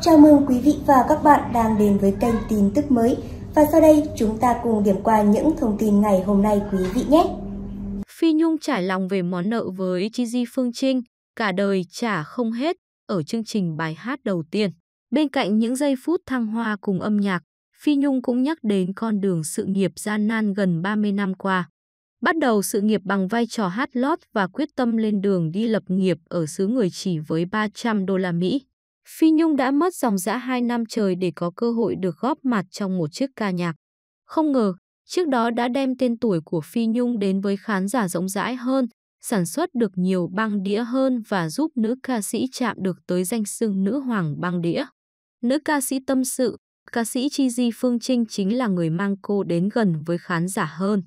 Chào mừng quý vị và các bạn đang đến với kênh tin tức mới. Và sau đây chúng ta cùng điểm qua những thông tin ngày hôm nay quý vị nhé. Phi Nhung trải lòng về món nợ với Chi Di Phương Trinh, cả đời trả không hết ở chương trình bài hát đầu tiên. Bên cạnh những giây phút thăng hoa cùng âm nhạc, Phi Nhung cũng nhắc đến con đường sự nghiệp gian nan gần 30 năm qua. Bắt đầu sự nghiệp bằng vai trò hát lót và quyết tâm lên đường đi lập nghiệp ở xứ người chỉ với 300 đô la Mỹ. Phi Nhung đã mất dòng dã 2 năm trời để có cơ hội được góp mặt trong một chiếc ca nhạc. Không ngờ, trước đó đã đem tên tuổi của Phi Nhung đến với khán giả rộng rãi hơn, sản xuất được nhiều băng đĩa hơn và giúp nữ ca sĩ chạm được tới danh xưng nữ hoàng băng đĩa. Nữ ca sĩ tâm sự, ca sĩ Chi Di Phương Trinh chính là người mang cô đến gần với khán giả hơn.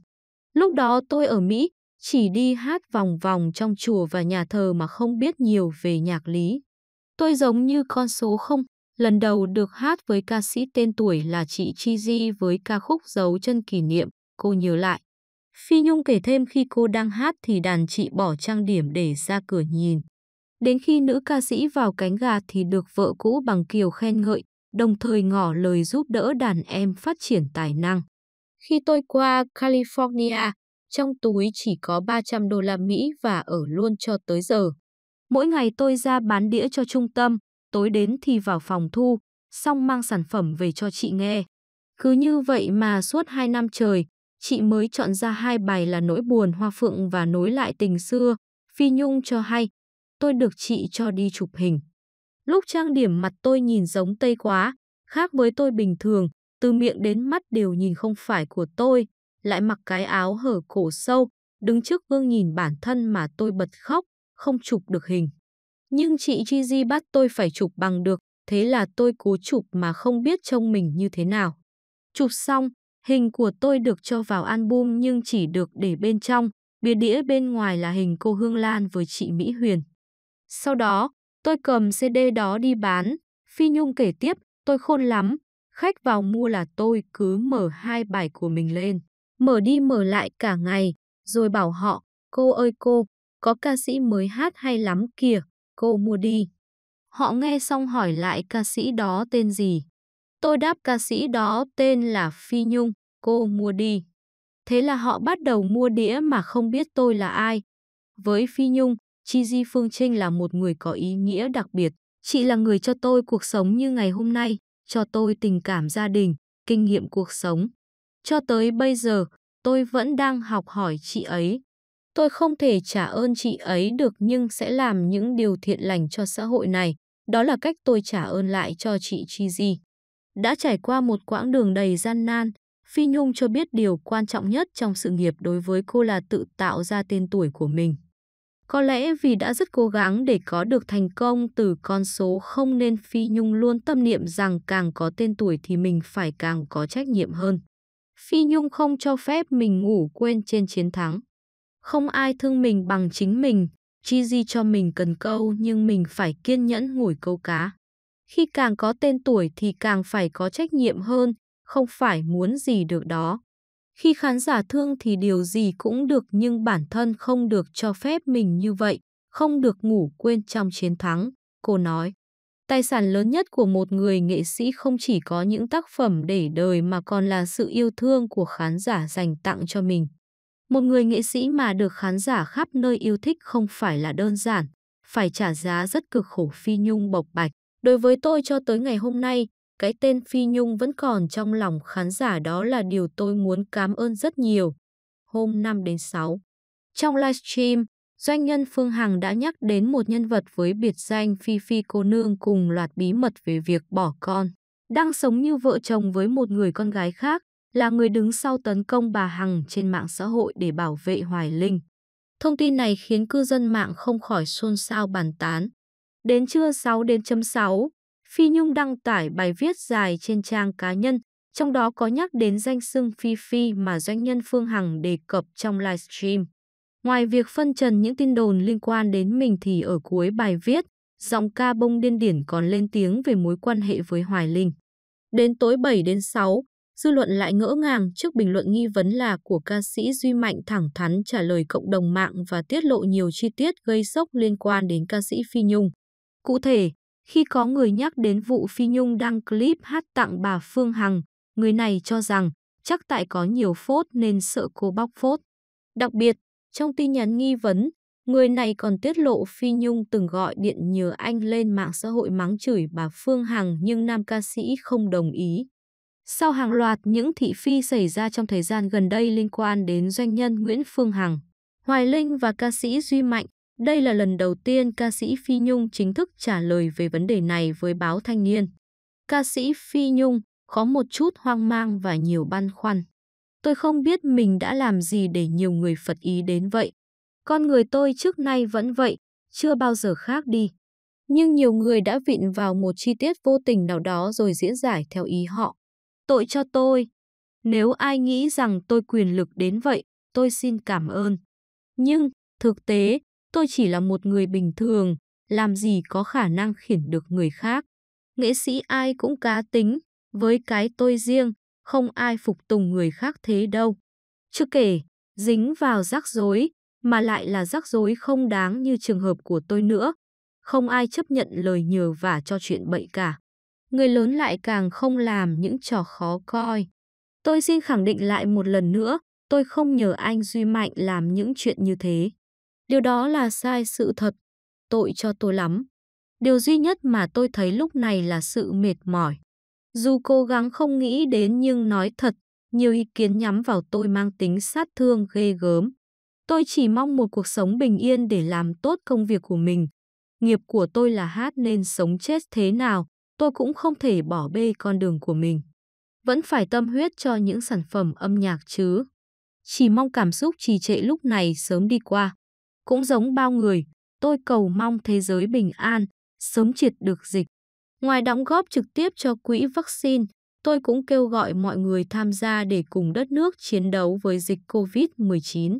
Lúc đó tôi ở Mỹ, chỉ đi hát vòng vòng trong chùa và nhà thờ mà không biết nhiều về nhạc lý. Tôi giống như con số không, lần đầu được hát với ca sĩ tên tuổi là chị Chi Di với ca khúc Dấu chân kỷ niệm, cô nhớ lại. Phi Nhung kể thêm khi cô đang hát thì đàn chị bỏ trang điểm để ra cửa nhìn. Đến khi nữ ca sĩ vào cánh gà thì được vợ cũ bằng kiều khen ngợi, đồng thời ngỏ lời giúp đỡ đàn em phát triển tài năng. Khi tôi qua California, trong túi chỉ có 300 đô la Mỹ và ở luôn cho tới giờ. Mỗi ngày tôi ra bán đĩa cho trung tâm, tối đến thì vào phòng thu, xong mang sản phẩm về cho chị nghe. Cứ như vậy mà suốt 2 năm trời, chị mới chọn ra hai bài là Nỗi buồn hoa phượng và Nối lại tình xưa. Phi Nhung cho hay, tôi được chị cho đi chụp hình. Lúc trang điểm mặt tôi nhìn giống Tây quá, khác với tôi bình thường, từ miệng đến mắt đều nhìn không phải của tôi, lại mặc cái áo hở cổ sâu, đứng trước gương nhìn bản thân mà tôi bật khóc, không chụp được hình. Nhưng chị Gigi bắt tôi phải chụp bằng được, thế là tôi cố chụp mà không biết trông mình như thế nào. Chụp xong, hình của tôi được cho vào album nhưng chỉ được để bên trong, bìa đĩa bên ngoài là hình cô Hương Lan với chị Mỹ Huyền. Sau đó, tôi cầm CD đó đi bán, Phi Nhung kể tiếp, tôi khôn lắm, khách vào mua là tôi cứ mở hai bài của mình lên, mở đi mở lại cả ngày, rồi bảo họ, cô ơi cô, có ca sĩ mới hát hay lắm kìa, cô mua đi. Họ nghe xong hỏi lại ca sĩ đó tên gì. Tôi đáp ca sĩ đó tên là Phi Nhung, cô mua đi. Thế là họ bắt đầu mua đĩa mà không biết tôi là ai. Với Phi Nhung, Chi Di Phương Trinh là một người có ý nghĩa đặc biệt. Chị là người cho tôi cuộc sống như ngày hôm nay, cho tôi tình cảm gia đình, kinh nghiệm cuộc sống. Cho tới bây giờ, tôi vẫn đang học hỏi chị ấy. Tôi không thể trả ơn chị ấy được nhưng sẽ làm những điều thiện lành cho xã hội này. Đó là cách tôi trả ơn lại cho chị Di Đã trải qua một quãng đường đầy gian nan, Phi Nhung cho biết điều quan trọng nhất trong sự nghiệp đối với cô là tự tạo ra tên tuổi của mình. Có lẽ vì đã rất cố gắng để có được thành công từ con số không nên Phi Nhung luôn tâm niệm rằng càng có tên tuổi thì mình phải càng có trách nhiệm hơn. Phi Nhung không cho phép mình ngủ quên trên chiến thắng. Không ai thương mình bằng chính mình, chi di cho mình cần câu nhưng mình phải kiên nhẫn ngồi câu cá. Khi càng có tên tuổi thì càng phải có trách nhiệm hơn, không phải muốn gì được đó. Khi khán giả thương thì điều gì cũng được nhưng bản thân không được cho phép mình như vậy, không được ngủ quên trong chiến thắng, cô nói. Tài sản lớn nhất của một người nghệ sĩ không chỉ có những tác phẩm để đời mà còn là sự yêu thương của khán giả dành tặng cho mình. Một người nghệ sĩ mà được khán giả khắp nơi yêu thích không phải là đơn giản, phải trả giá rất cực khổ Phi Nhung bộc bạch. Đối với tôi cho tới ngày hôm nay, cái tên Phi Nhung vẫn còn trong lòng khán giả đó là điều tôi muốn cảm ơn rất nhiều. Hôm 5 đến 6. Trong livestream, doanh nhân Phương Hằng đã nhắc đến một nhân vật với biệt danh Phi Phi cô nương cùng loạt bí mật về việc bỏ con. Đang sống như vợ chồng với một người con gái khác, là người đứng sau tấn công bà Hằng trên mạng xã hội để bảo vệ Hoài Linh. Thông tin này khiến cư dân mạng không khỏi xôn xao bàn tán. Đến trưa 6 đến chấm 6, Phi Nhung đăng tải bài viết dài trên trang cá nhân, trong đó có nhắc đến danh xưng Phi Phi mà doanh nhân Phương Hằng đề cập trong livestream. Ngoài việc phân trần những tin đồn liên quan đến mình thì ở cuối bài viết, giọng ca bông điên điển còn lên tiếng về mối quan hệ với Hoài Linh. Đến tối 7 đến 6, Dư luận lại ngỡ ngàng trước bình luận nghi vấn là của ca sĩ Duy Mạnh thẳng thắn trả lời cộng đồng mạng và tiết lộ nhiều chi tiết gây sốc liên quan đến ca sĩ Phi Nhung. Cụ thể, khi có người nhắc đến vụ Phi Nhung đăng clip hát tặng bà Phương Hằng, người này cho rằng chắc tại có nhiều phốt nên sợ cô bóc phốt. Đặc biệt, trong tin nhắn nghi vấn, người này còn tiết lộ Phi Nhung từng gọi điện nhờ anh lên mạng xã hội mắng chửi bà Phương Hằng nhưng nam ca sĩ không đồng ý sau hàng loạt những thị phi xảy ra trong thời gian gần đây liên quan đến doanh nhân Nguyễn Phương Hằng, Hoài Linh và ca sĩ Duy Mạnh, đây là lần đầu tiên ca sĩ Phi Nhung chính thức trả lời về vấn đề này với báo Thanh niên. Ca sĩ Phi Nhung có một chút hoang mang và nhiều băn khoăn. Tôi không biết mình đã làm gì để nhiều người phật ý đến vậy. Con người tôi trước nay vẫn vậy, chưa bao giờ khác đi. Nhưng nhiều người đã vịn vào một chi tiết vô tình nào đó rồi diễn giải theo ý họ tội cho tôi. Nếu ai nghĩ rằng tôi quyền lực đến vậy, tôi xin cảm ơn. Nhưng, thực tế, tôi chỉ là một người bình thường, làm gì có khả năng khiển được người khác. Nghệ sĩ ai cũng cá tính, với cái tôi riêng, không ai phục tùng người khác thế đâu. Chưa kể, dính vào rắc rối, mà lại là rắc rối không đáng như trường hợp của tôi nữa. Không ai chấp nhận lời nhờ và cho chuyện bậy cả người lớn lại càng không làm những trò khó coi. Tôi xin khẳng định lại một lần nữa, tôi không nhờ anh Duy Mạnh làm những chuyện như thế. Điều đó là sai sự thật, tội cho tôi lắm. Điều duy nhất mà tôi thấy lúc này là sự mệt mỏi. Dù cố gắng không nghĩ đến nhưng nói thật, nhiều ý kiến nhắm vào tôi mang tính sát thương ghê gớm. Tôi chỉ mong một cuộc sống bình yên để làm tốt công việc của mình. Nghiệp của tôi là hát nên sống chết thế nào, tôi cũng không thể bỏ bê con đường của mình. Vẫn phải tâm huyết cho những sản phẩm âm nhạc chứ. Chỉ mong cảm xúc trì trệ lúc này sớm đi qua. Cũng giống bao người, tôi cầu mong thế giới bình an, sớm triệt được dịch. Ngoài đóng góp trực tiếp cho quỹ vaccine, tôi cũng kêu gọi mọi người tham gia để cùng đất nước chiến đấu với dịch COVID-19.